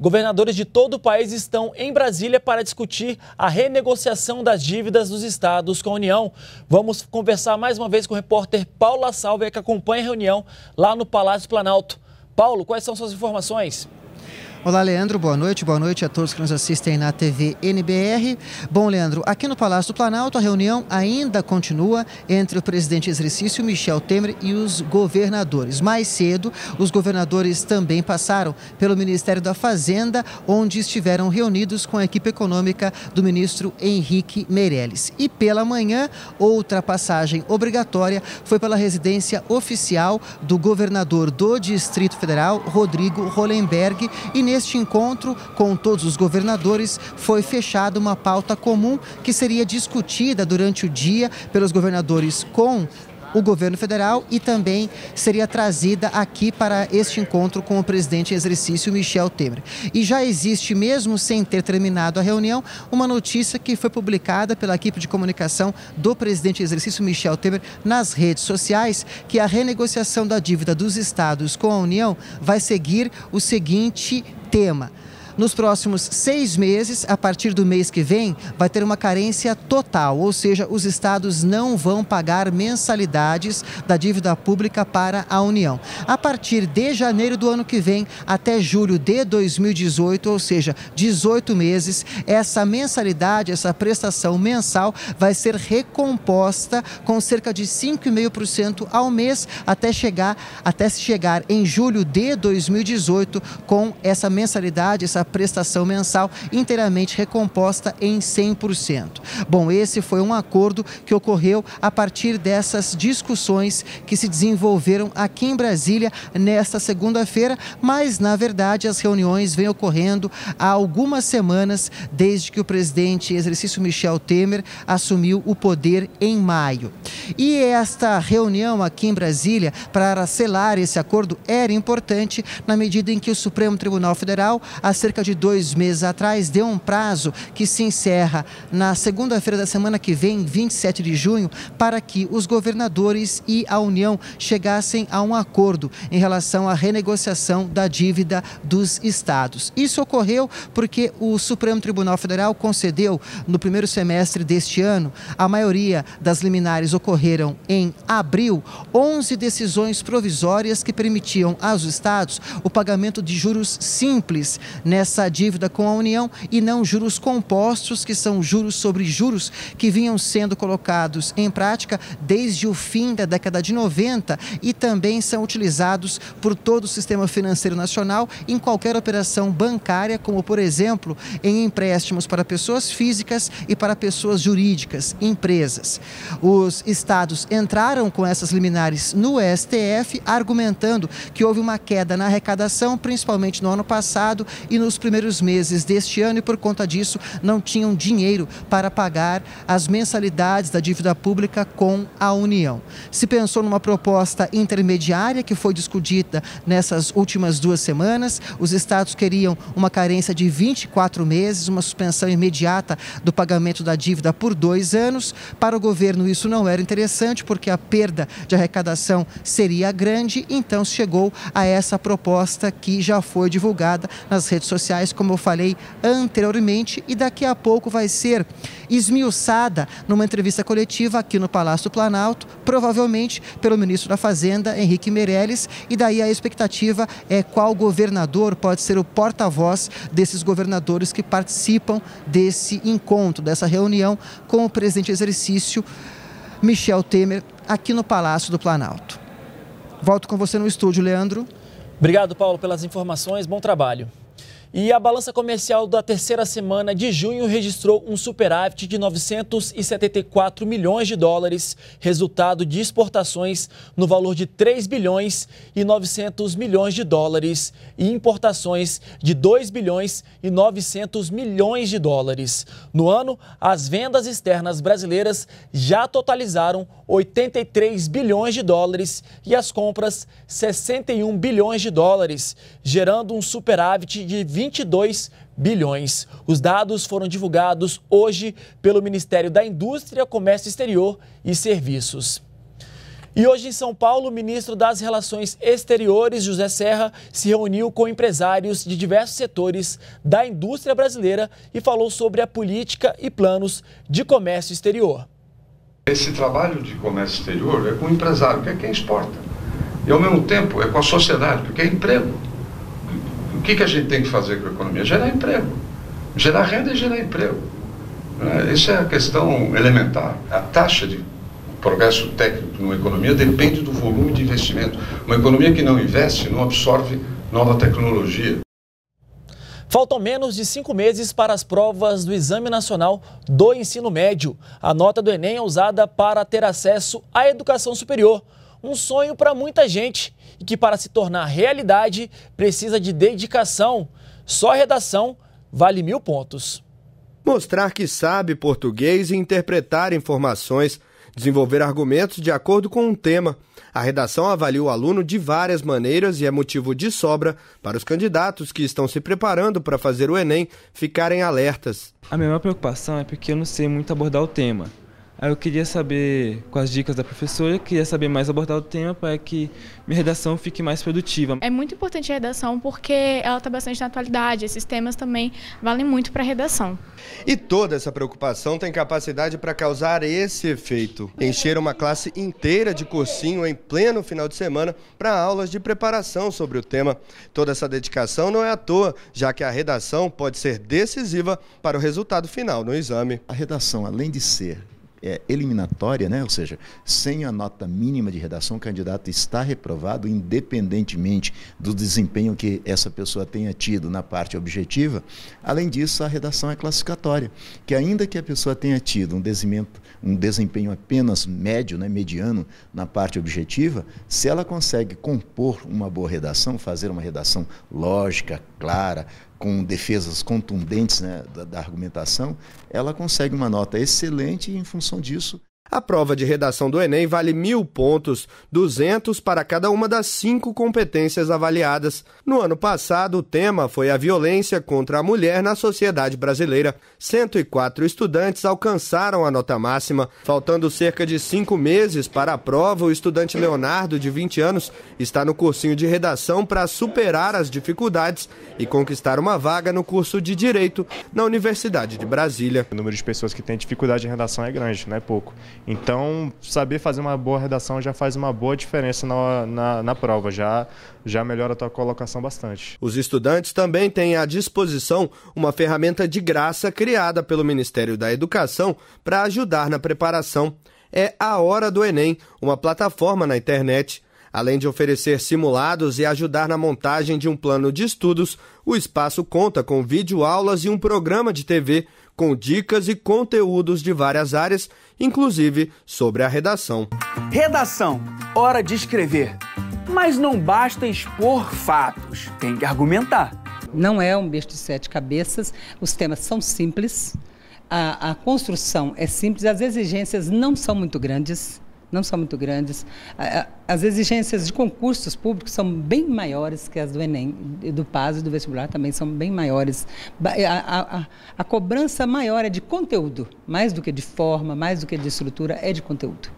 Governadores de todo o país estão em Brasília para discutir a renegociação das dívidas dos estados com a União. Vamos conversar mais uma vez com o repórter Paula Salve, que acompanha a reunião lá no Palácio Planalto. Paulo, quais são suas informações? Olá, Leandro, boa noite. Boa noite a todos que nos assistem na TV NBR. Bom, Leandro, aqui no Palácio do Planalto a reunião ainda continua entre o presidente exercício Michel Temer e os governadores. Mais cedo, os governadores também passaram pelo Ministério da Fazenda, onde estiveram reunidos com a equipe econômica do ministro Henrique Meirelles. E pela manhã, outra passagem obrigatória foi pela residência oficial do governador do Distrito Federal, Rodrigo Hollenberg, e neste encontro com todos os governadores, foi fechada uma pauta comum que seria discutida durante o dia pelos governadores com o governo federal e também seria trazida aqui para este encontro com o presidente em exercício Michel Temer. E já existe, mesmo sem ter terminado a reunião, uma notícia que foi publicada pela equipe de comunicação do presidente em exercício Michel Temer nas redes sociais, que a renegociação da dívida dos estados com a União vai seguir o seguinte tema. Nos próximos seis meses, a partir do mês que vem, vai ter uma carência total, ou seja, os estados não vão pagar mensalidades da dívida pública para a União. A partir de janeiro do ano que vem até julho de 2018, ou seja, 18 meses, essa mensalidade, essa prestação mensal vai ser recomposta com cerca de 5,5% ao mês até chegar até chegar em julho de 2018 com essa mensalidade, essa prestação mensal inteiramente recomposta em 100%. Bom, esse foi um acordo que ocorreu a partir dessas discussões que se desenvolveram aqui em Brasília nesta segunda-feira, mas na verdade as reuniões vêm ocorrendo há algumas semanas desde que o presidente em exercício Michel Temer assumiu o poder em maio. E esta reunião aqui em Brasília para selar esse acordo era importante na medida em que o Supremo Tribunal Federal, há cerca cerca de dois meses atrás, deu um prazo que se encerra na segunda-feira da semana que vem, 27 de junho, para que os governadores e a União chegassem a um acordo em relação à renegociação da dívida dos estados. Isso ocorreu porque o Supremo Tribunal Federal concedeu, no primeiro semestre deste ano, a maioria das liminares ocorreram em abril, 11 decisões provisórias que permitiam aos estados o pagamento de juros simples nessa essa dívida com a União e não juros compostos, que são juros sobre juros que vinham sendo colocados em prática desde o fim da década de 90 e também são utilizados por todo o sistema financeiro nacional em qualquer operação bancária, como por exemplo em empréstimos para pessoas físicas e para pessoas jurídicas, empresas. Os estados entraram com essas liminares no STF, argumentando que houve uma queda na arrecadação, principalmente no ano passado e nos nos primeiros meses deste ano e, por conta disso, não tinham dinheiro para pagar as mensalidades da dívida pública com a União. Se pensou numa proposta intermediária que foi discutida nessas últimas duas semanas. Os estados queriam uma carência de 24 meses, uma suspensão imediata do pagamento da dívida por dois anos. Para o governo, isso não era interessante, porque a perda de arrecadação seria grande, então chegou a essa proposta que já foi divulgada nas redes sociais sociais, como eu falei anteriormente, e daqui a pouco vai ser esmiuçada numa entrevista coletiva aqui no Palácio do Planalto, provavelmente pelo ministro da Fazenda, Henrique Meirelles, e daí a expectativa é qual governador pode ser o porta-voz desses governadores que participam desse encontro, dessa reunião com o presidente de exercício Michel Temer aqui no Palácio do Planalto. Volto com você no estúdio, Leandro. Obrigado, Paulo, pelas informações. Bom trabalho. E a balança comercial da terceira semana de junho registrou um superávit de 974 milhões de dólares, resultado de exportações no valor de 3 bilhões e 900 milhões de dólares e importações de 2 bilhões e 900 milhões de dólares. No ano, as vendas externas brasileiras já totalizaram 83 bilhões de dólares e as compras 61 bilhões de dólares, gerando um superávit de 20 22 bilhões. Os dados foram divulgados hoje pelo Ministério da Indústria, Comércio Exterior e Serviços. E hoje em São Paulo, o ministro das Relações Exteriores, José Serra, se reuniu com empresários de diversos setores da indústria brasileira e falou sobre a política e planos de comércio exterior. Esse trabalho de comércio exterior é com o empresário, que é quem exporta. E ao mesmo tempo é com a sociedade, porque é emprego que, que a gente tem que fazer com a economia? Gerar emprego. Gerar renda e gerar emprego. Né? Isso é a questão elementar. A taxa de progresso técnico numa economia depende do volume de investimento. Uma economia que não investe não absorve nova tecnologia. Faltam menos de cinco meses para as provas do Exame Nacional do Ensino Médio. A nota do Enem é usada para ter acesso à educação superior. Um sonho para muita gente e que, para se tornar realidade, precisa de dedicação. Só a redação vale mil pontos. Mostrar que sabe português e interpretar informações, desenvolver argumentos de acordo com um tema. A redação avalia o aluno de várias maneiras e é motivo de sobra para os candidatos que estão se preparando para fazer o Enem ficarem alertas. A minha maior preocupação é porque eu não sei muito abordar o tema. Aí eu queria saber, com as dicas da professora, queria saber mais abordar o tema para que minha redação fique mais produtiva. É muito importante a redação porque ela está bastante na atualidade, esses temas também valem muito para a redação. E toda essa preocupação tem capacidade para causar esse efeito, encher uma classe inteira de cursinho em pleno final de semana para aulas de preparação sobre o tema. Toda essa dedicação não é à toa, já que a redação pode ser decisiva para o resultado final no exame. A redação, além de ser é, eliminatória, né? ou seja, sem a nota mínima de redação, o candidato está reprovado, independentemente do desempenho que essa pessoa tenha tido na parte objetiva. Além disso, a redação é classificatória, que ainda que a pessoa tenha tido um desempenho um desempenho apenas médio, né, mediano, na parte objetiva, se ela consegue compor uma boa redação, fazer uma redação lógica, clara, com defesas contundentes né, da, da argumentação, ela consegue uma nota excelente e, em função disso, a prova de redação do Enem vale mil pontos, 200 para cada uma das cinco competências avaliadas. No ano passado, o tema foi a violência contra a mulher na sociedade brasileira. 104 estudantes alcançaram a nota máxima. Faltando cerca de cinco meses para a prova, o estudante Leonardo, de 20 anos, está no cursinho de redação para superar as dificuldades e conquistar uma vaga no curso de Direito na Universidade de Brasília. O número de pessoas que têm dificuldade em redação é grande, não é pouco. Então, saber fazer uma boa redação já faz uma boa diferença na, na, na prova, já, já melhora a tua colocação bastante. Os estudantes também têm à disposição uma ferramenta de graça criada pelo Ministério da Educação para ajudar na preparação. É a Hora do Enem, uma plataforma na internet Além de oferecer simulados e ajudar na montagem de um plano de estudos, o espaço conta com videoaulas e um programa de TV com dicas e conteúdos de várias áreas, inclusive sobre a redação. Redação: hora de escrever. Mas não basta expor fatos, tem que argumentar. Não é um bicho de sete cabeças, os temas são simples, a, a construção é simples, as exigências não são muito grandes não são muito grandes. As exigências de concursos públicos são bem maiores que as do Enem, do PAS e do vestibular também são bem maiores. A, a, a cobrança maior é de conteúdo, mais do que de forma, mais do que de estrutura, é de conteúdo.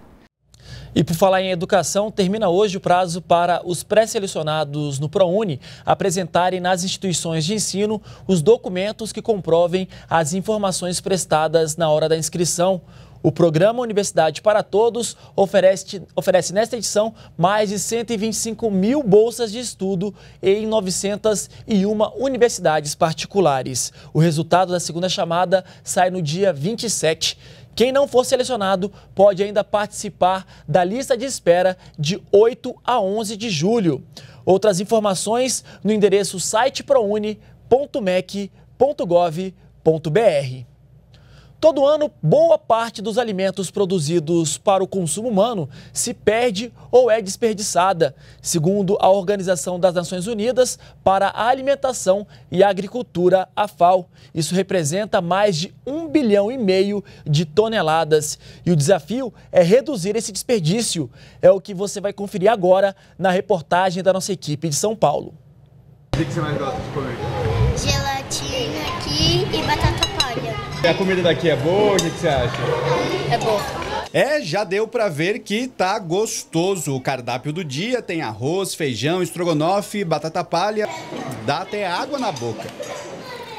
E por falar em educação, termina hoje o prazo para os pré-selecionados no ProUni apresentarem nas instituições de ensino os documentos que comprovem as informações prestadas na hora da inscrição. O programa Universidade para Todos oferece, oferece nesta edição mais de 125 mil bolsas de estudo em 901 universidades particulares. O resultado da segunda chamada sai no dia 27. Quem não for selecionado pode ainda participar da lista de espera de 8 a 11 de julho. Outras informações no endereço site Todo ano, boa parte dos alimentos produzidos para o consumo humano se perde ou é desperdiçada, segundo a Organização das Nações Unidas para a Alimentação e Agricultura, a FAO. Isso representa mais de um bilhão e meio de toneladas. E o desafio é reduzir esse desperdício. É o que você vai conferir agora na reportagem da nossa equipe de São Paulo. O que você mais gosta de comer? Gelatina aqui e batata a comida daqui é boa? O que, que você acha? É boa. É, já deu para ver que tá gostoso. O cardápio do dia tem arroz, feijão, estrogonofe, batata palha, dá até água na boca.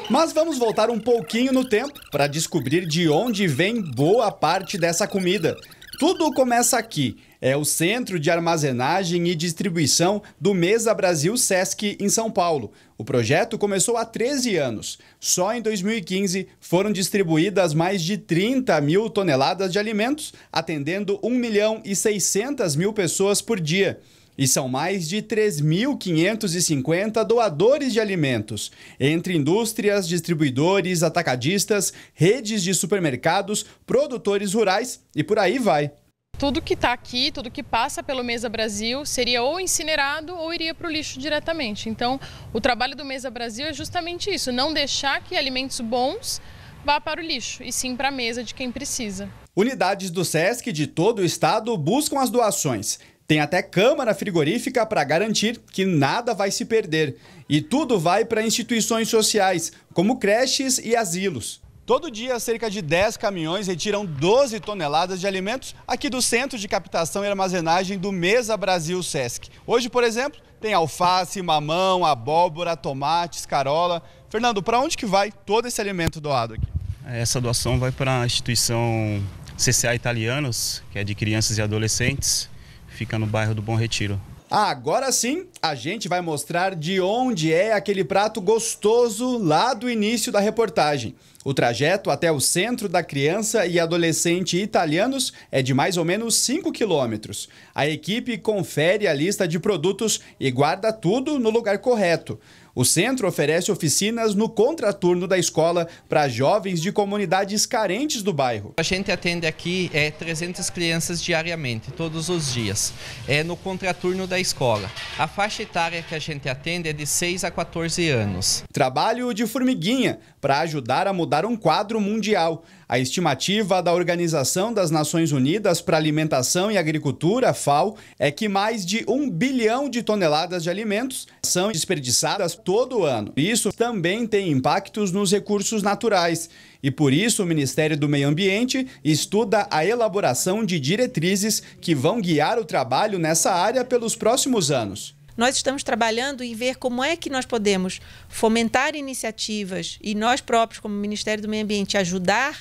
Mas vamos voltar um pouquinho no tempo para descobrir de onde vem boa parte dessa comida. Tudo começa aqui. É o Centro de Armazenagem e Distribuição do Mesa Brasil Sesc em São Paulo. O projeto começou há 13 anos. Só em 2015 foram distribuídas mais de 30 mil toneladas de alimentos, atendendo 1 milhão e 600 mil pessoas por dia. E são mais de 3.550 doadores de alimentos, entre indústrias, distribuidores, atacadistas, redes de supermercados, produtores rurais e por aí vai. Tudo que está aqui, tudo que passa pelo Mesa Brasil, seria ou incinerado ou iria para o lixo diretamente. Então, o trabalho do Mesa Brasil é justamente isso: não deixar que alimentos bons vá para o lixo, e sim para a mesa de quem precisa. Unidades do SESC de todo o estado buscam as doações. Tem até câmara frigorífica para garantir que nada vai se perder. E tudo vai para instituições sociais, como creches e asilos. Todo dia, cerca de 10 caminhões retiram 12 toneladas de alimentos aqui do Centro de Captação e Armazenagem do Mesa Brasil Sesc. Hoje, por exemplo, tem alface, mamão, abóbora, tomates, carola. Fernando, para onde que vai todo esse alimento doado aqui? Essa doação vai para a instituição CCA Italianos, que é de crianças e adolescentes fica no bairro do Bom Retiro. Ah, agora sim, a gente vai mostrar de onde é aquele prato gostoso lá do início da reportagem. O trajeto até o centro da criança e adolescente italianos é de mais ou menos 5 quilômetros. A equipe confere a lista de produtos e guarda tudo no lugar correto. O centro oferece oficinas no contraturno da escola para jovens de comunidades carentes do bairro. A gente atende aqui é, 300 crianças diariamente, todos os dias, é no contraturno da escola. A faixa etária que a gente atende é de 6 a 14 anos. Trabalho de formiguinha para ajudar a mudar um quadro mundial. A estimativa da Organização das Nações Unidas para Alimentação e Agricultura, FAO, é que mais de um bilhão de toneladas de alimentos são desperdiçadas todo ano. Isso também tem impactos nos recursos naturais. E por isso, o Ministério do Meio Ambiente estuda a elaboração de diretrizes que vão guiar o trabalho nessa área pelos próximos anos. Nós estamos trabalhando em ver como é que nós podemos fomentar iniciativas e nós próprios, como Ministério do Meio Ambiente, ajudar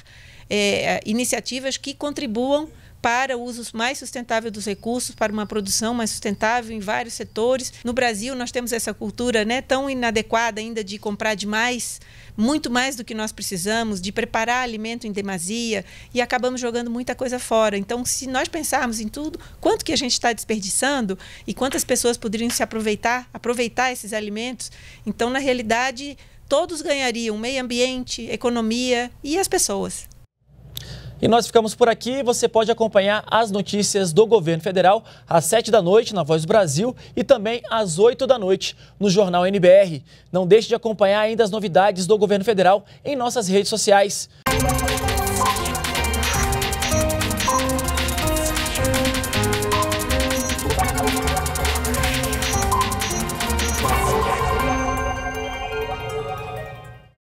é, iniciativas que contribuam para o uso mais sustentável dos recursos, para uma produção mais sustentável em vários setores. No Brasil, nós temos essa cultura né, tão inadequada ainda de comprar demais, muito mais do que nós precisamos, de preparar alimento em demasia e acabamos jogando muita coisa fora. Então, se nós pensarmos em tudo, quanto que a gente está desperdiçando e quantas pessoas poderiam se aproveitar, aproveitar esses alimentos, então, na realidade, todos ganhariam meio ambiente, economia e as pessoas. E nós ficamos por aqui. Você pode acompanhar as notícias do governo federal às 7 da noite na Voz do Brasil e também às 8 da noite no Jornal NBR. Não deixe de acompanhar ainda as novidades do governo federal em nossas redes sociais.